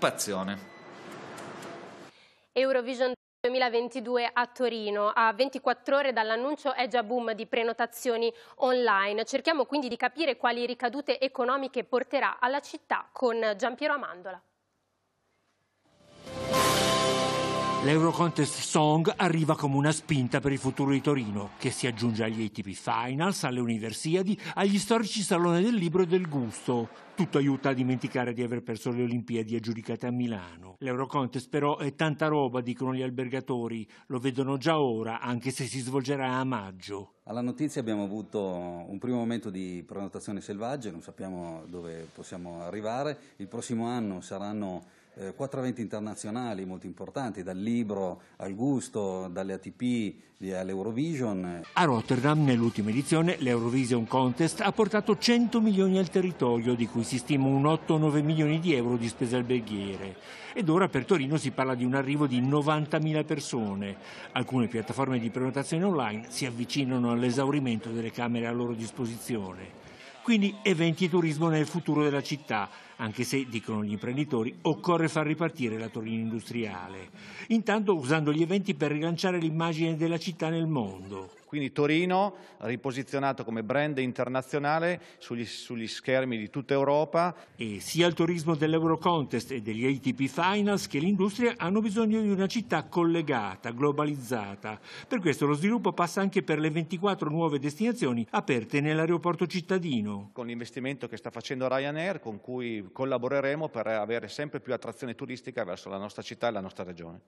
Pazione. Eurovision 2022 a Torino. A 24 ore dall'annuncio è già boom di prenotazioni online. Cerchiamo quindi di capire quali ricadute economiche porterà alla città con Giampiero Amandola. L'Eurocontest Song arriva come una spinta per il futuro di Torino, che si aggiunge agli ATP Finals, alle Universiadi, agli storici Salone del Libro e del Gusto. Tutto aiuta a dimenticare di aver perso le Olimpiadi aggiudicate a Milano. L'Eurocontest però è tanta roba, dicono gli albergatori, lo vedono già ora, anche se si svolgerà a maggio. Alla notizia abbiamo avuto un primo momento di prenotazione selvaggia, non sappiamo dove possiamo arrivare. Il prossimo anno saranno eh, quattro eventi internazionali molto importanti, dal libro al gusto, dalle ATP all'Eurovision. A Rotterdam, nell'ultima edizione, l'Eurovision Contest ha portato 100 milioni al territorio, di cui si stima un 8-9 milioni di euro di spese alberghiere. Ed ora per Torino si parla di un arrivo di 90.000 persone. Alcune piattaforme di prenotazione online si avvicinano all'esaurimento delle camere a loro disposizione. Quindi eventi e turismo nel futuro della città anche se, dicono gli imprenditori, occorre far ripartire la Torino industriale, intanto usando gli eventi per rilanciare l'immagine della città nel mondo. Quindi Torino riposizionato come brand internazionale sugli, sugli, schermi di tutta Europa. E sia il turismo dell'Eurocontest e degli ATP Finals che l'industria hanno bisogno di una città collegata, globalizzata. Per questo lo sviluppo passa anche per le 24 nuove destinazioni aperte nell'aeroporto cittadino. Con l'investimento che sta facendo Ryanair, con cui collaboreremo per avere sempre più attrazione turistica verso la nostra città e la nostra regione.